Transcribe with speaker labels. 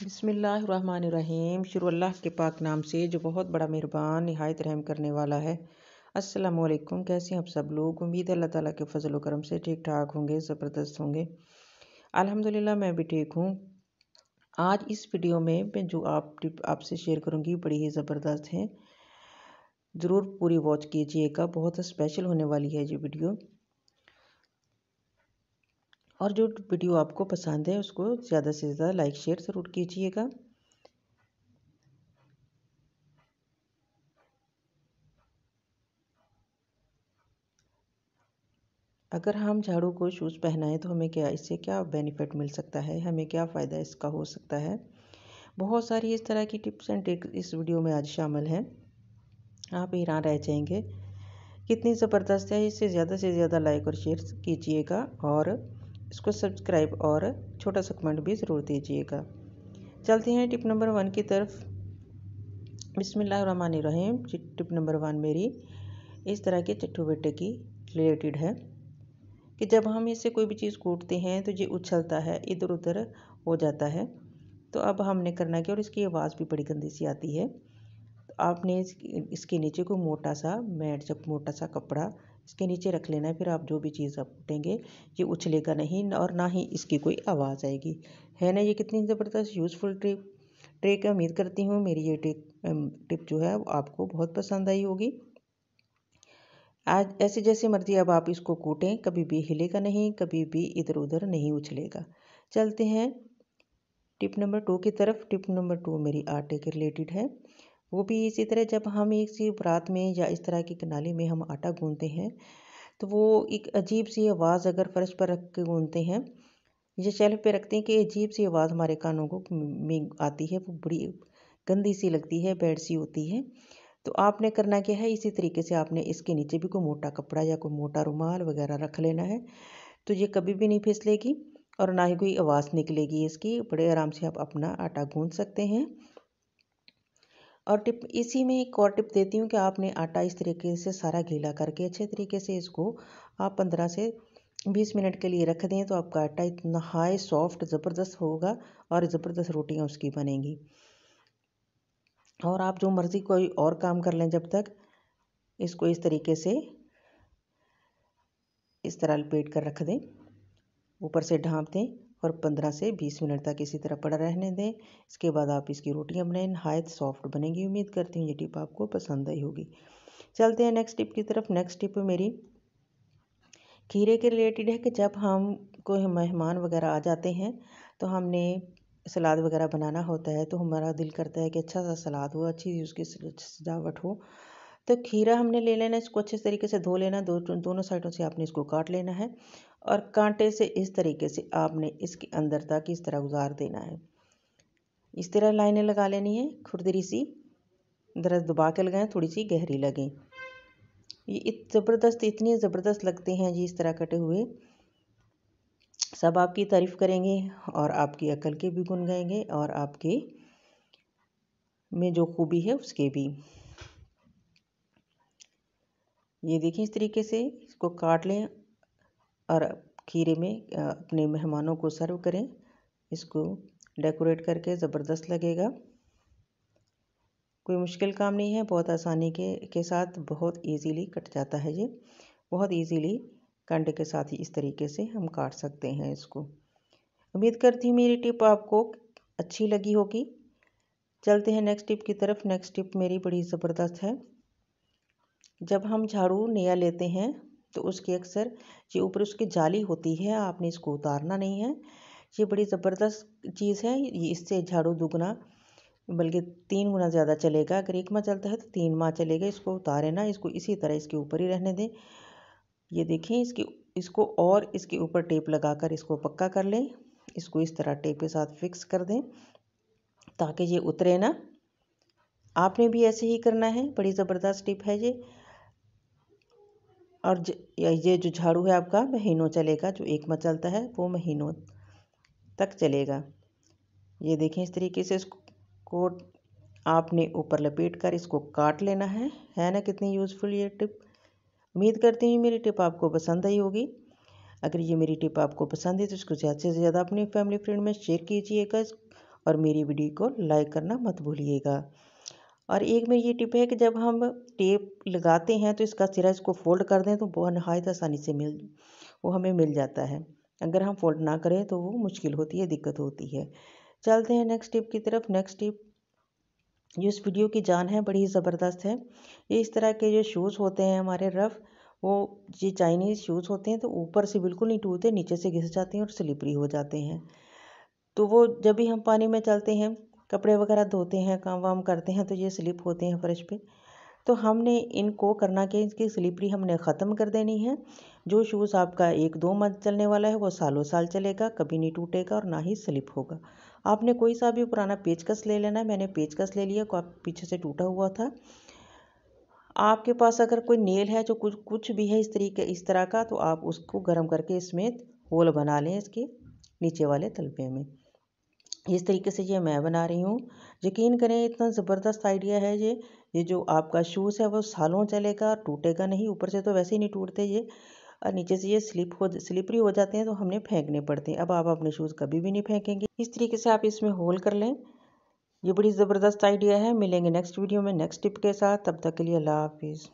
Speaker 1: बिसमीम शुरू अल्लाह के पाक नाम से जो बहुत बड़ा मेहरबान नहायत रहम करने वाला है असलकुम कैसे हैं आप सब लोग उम्मीद अल्लाह ताला के फजल करम से ठीक ठाक होंगे ज़बरदस्त होंगे अल्हम्दुलिल्लाह मैं भी ठीक हूँ आज इस वीडियो में मैं जो आप टिप आपसे शेयर करूँगी बड़ी ही ज़बरदस्त हैं ज़रूर पूरी वॉच कीजिएगा बहुत स्पेशल होने वाली है ये वीडियो और जो वीडियो आपको पसंद है उसको ज़्यादा से ज़्यादा लाइक शेयर ज़रूर कीजिएगा अगर हम झाड़ू को शूज़ पहनाएं तो हमें क्या इससे क्या बेनिफिट मिल सकता है हमें क्या फ़ायदा इसका हो सकता है बहुत सारी इस तरह की टिप्स एंड ट्रिक्स इस वीडियो में आज शामिल हैं आप हैरान रह जाएंगे कितनी ज़बरदस्त है इससे ज़्यादा से ज़्यादा लाइक और शेयर कीजिएगा और इसको सब्सक्राइब और छोटा सा कमेंट भी ज़रूर दीजिएगा चलते हैं टिप नंबर वन की तरफ रहीम टिप नंबर वन मेरी इस तरह के चट्टू बेटे की रिलेटेड है कि जब हम इससे कोई भी चीज़ कूटते हैं तो ये उछलता है इधर उधर हो जाता है तो अब हमने करना क्या और इसकी आवाज़ भी बड़ी गंदी सी आती है तो आपने इसके नीचे को मोटा सा मैट जब मोटा सा कपड़ा इसके नीचे रख लेना है फिर आप जो भी चीज़ आप कूटेंगे ये उछलेगा नहीं और ना ही इसकी कोई आवाज़ आएगी है ना ये कितनी ज़बरदस्त यूज़फुल ट्रिप ट्रिक उम्मीद करती हूँ मेरी ये ट्रिक टिप जो है आपको बहुत पसंद आई होगी आज ऐसे जैसे मर्जी अब आप इसको कूटें कभी भी हिलेगा नहीं कभी भी इधर उधर नहीं उछलेगा चलते हैं टिप नंबर टू की तरफ टिप नंबर टू मेरी आटे के रिलेटेड है वो भी इसी तरह जब हम एक सी रात में या इस तरह की कनाली में हम आटा गूंदते हैं तो वो एक अजीब सी आवाज़ अगर फर्श पर रख के गूंदते हैं या शेल्फ पे रखते हैं कि अजीब सी आवाज़ हमारे कानों को में आती है वो बड़ी गंदी सी लगती है बैड सी होती है तो आपने करना क्या है इसी तरीके से आपने इसके नीचे भी कोई मोटा कपड़ा या कोई मोटा रुमाल वगैरह रख लेना है तो ये कभी भी नहीं फिसलेगी और ना ही कोई आवाज़ निकलेगी इसकी बड़े आराम से आप अपना आटा गूँध सकते हैं और टिप इसी में एक और टिप देती हूँ कि आपने आटा इस तरीके से सारा गीला करके अच्छे तरीके से इसको आप पंद्रह से बीस मिनट के लिए रख दें तो आपका आटा इतना हाई सॉफ्ट ज़बरदस्त होगा और ज़बरदस्त रोटियाँ उसकी बनेंगी और आप जो मर्ज़ी कोई और काम कर लें जब तक इसको इस तरीके से इस तरह लपेट कर रख दें ऊपर से ढाँप दें और पंद्रह से बीस मिनट तक इसी तरह पड़ा रहने दें इसके बाद आप इसकी रोटियां बनाएं नहायत सॉफ्ट बनेंगी उम्मीद करती हूँ ये टिप आपको पसंद आई होगी चलते हैं नेक्स्ट टिप की तरफ नेक्स्ट टिप मेरी खीरे के रिलेटेड है कि जब हम कोई मेहमान वगैरह आ जाते हैं तो हमने सलाद वगैरह बनाना होता है तो हमारा दिल करता है कि अच्छा सा सलाद हो अच्छी उसकी सजावट हो तो खीरा हमने ले लेना इसको अच्छे तरीके से धो लेना दो दोनों साइडों से आपने इसको काट लेना है और कांटे से इस तरीके से आपने इसके अंदर तक इस तरह गुजार देना है इस तरह लाइनें लगा लेनी है खुरदरी सी दरअस दबा के लगाएं थोड़ी सी गहरी लगें ये इत ज़बरदस्त इतनी ज़बरदस्त लगते हैं जी इस तरह कटे हुए सब आपकी तारीफ़ करेंगे और आपकी अकल के भी गुन गएंगे और आपके में जो खूबी है उसके भी ये देखें इस तरीके से इसको काट लें और खीरे में अपने मेहमानों को सर्व करें इसको डेकोरेट करके ज़बरदस्त लगेगा कोई मुश्किल काम नहीं है बहुत आसानी के के साथ बहुत इजीली कट जाता है ये बहुत इजीली कंडे के साथ ही इस तरीके से हम काट सकते हैं इसको उम्मीद करती हूँ मेरी टिप आपको अच्छी लगी होगी चलते हैं नेक्स्ट टिप की तरफ नेक्स्ट टिप मेरी बड़ी ज़बरदस्त है जब हम झाड़ू नया लेते हैं तो उसके अक्सर ये ऊपर उसकी जाली होती है आपने इसको उतारना नहीं है ये बड़ी ज़बरदस्त चीज़ है ये इससे झाड़ू दुगना बल्कि तीन गुना ज़्यादा चलेगा अगर एक माह चलता है तो तीन माह चलेगा इसको उतारे ना इसको इसी तरह इसके ऊपर ही रहने दें ये देखें इसकी इसको और इसके ऊपर टेप लगाकर इसको पक्का कर लें इसको इस तरह टेप के साथ फिक्स कर दें ताकि ये उतरे ना आपने भी ऐसे ही करना है बड़ी ज़बरदस्त टिप है ये और ये जो झाड़ू है आपका महीनों चलेगा जो एक चलता है वो महीनों तक चलेगा ये देखें इस तरीके से इसको आपने ऊपर लपेट कर इसको काट लेना है है ना कितनी यूज़फुल ये टिप उम्मीद करती हूँ मेरी टिप आपको पसंद आई होगी अगर ये मेरी टिप आपको पसंद है तो इसको ज़्यादा से ज़्यादा अपनी फैमिली फ्रेंड में शेयर कीजिएगा और मेरी वीडियो को लाइक करना मत भूलिएगा और एक में ये टिप है कि जब हम टेप लगाते हैं तो इसका सिरा इसको फोल्ड कर दें तो बहुत नहायत आसानी से मिल वो हमें मिल जाता है अगर हम फोल्ड ना करें तो वो मुश्किल होती है दिक्कत होती है चलते हैं नेक्स्ट टिप की तरफ नेक्स्ट टिप जो इस वीडियो की जान है बड़ी ज़बरदस्त है ये इस तरह के जो शूज़ होते हैं हमारे रफ़ वो ये चाइनीज़ शूज़ होते हैं तो ऊपर से बिल्कुल नहीं टूटते नीचे से घिस जाते हैं और स्लिपरी हो जाते हैं तो वो जब भी हम पानी में चलते हैं कपड़े वगैरह धोते हैं काम वाम करते हैं तो ये स्लिप होते हैं फ़र्श पे तो हमने इनको करना कि इसकी स्लिपरी हमने ख़त्म कर देनी है जो शूज़ आपका एक दो मंथ चलने वाला है वो सालों साल चलेगा कभी नहीं टूटेगा और ना ही स्लिप होगा आपने कोई सा भी पुराना पेचकस ले लेना है मैंने पेचकस ले लिया पीछे से टूटा हुआ था आपके पास अगर कोई नेल है जो कुछ कुछ भी है इस तरीके इस तरह का तो आप उसको गर्म करके इसमें होल बना लें इसके नीचे वाले तलबे में इस तरीके से ये मैं बना रही हूँ यकीन करें इतना ज़बरदस्त आइडिया है ये ये जो आपका शूज़ है वो सालों चलेगा टूटेगा नहीं ऊपर से तो वैसे ही नहीं टूटते ये और नीचे से ये स्लिप हो स्लिपरी हो जाते हैं तो हमने फेंकने पड़ते हैं अब आप अपने शूज़ कभी भी नहीं फेंकेंगे इस तरीके से आप इसमें होल कर लें ये बड़ी ज़बरदस्त आइडिया है मिलेंगे नेक्स्ट वीडियो में नेक्स्ट टिप के साथ तब तक के लिए अल्लाह हाफिज़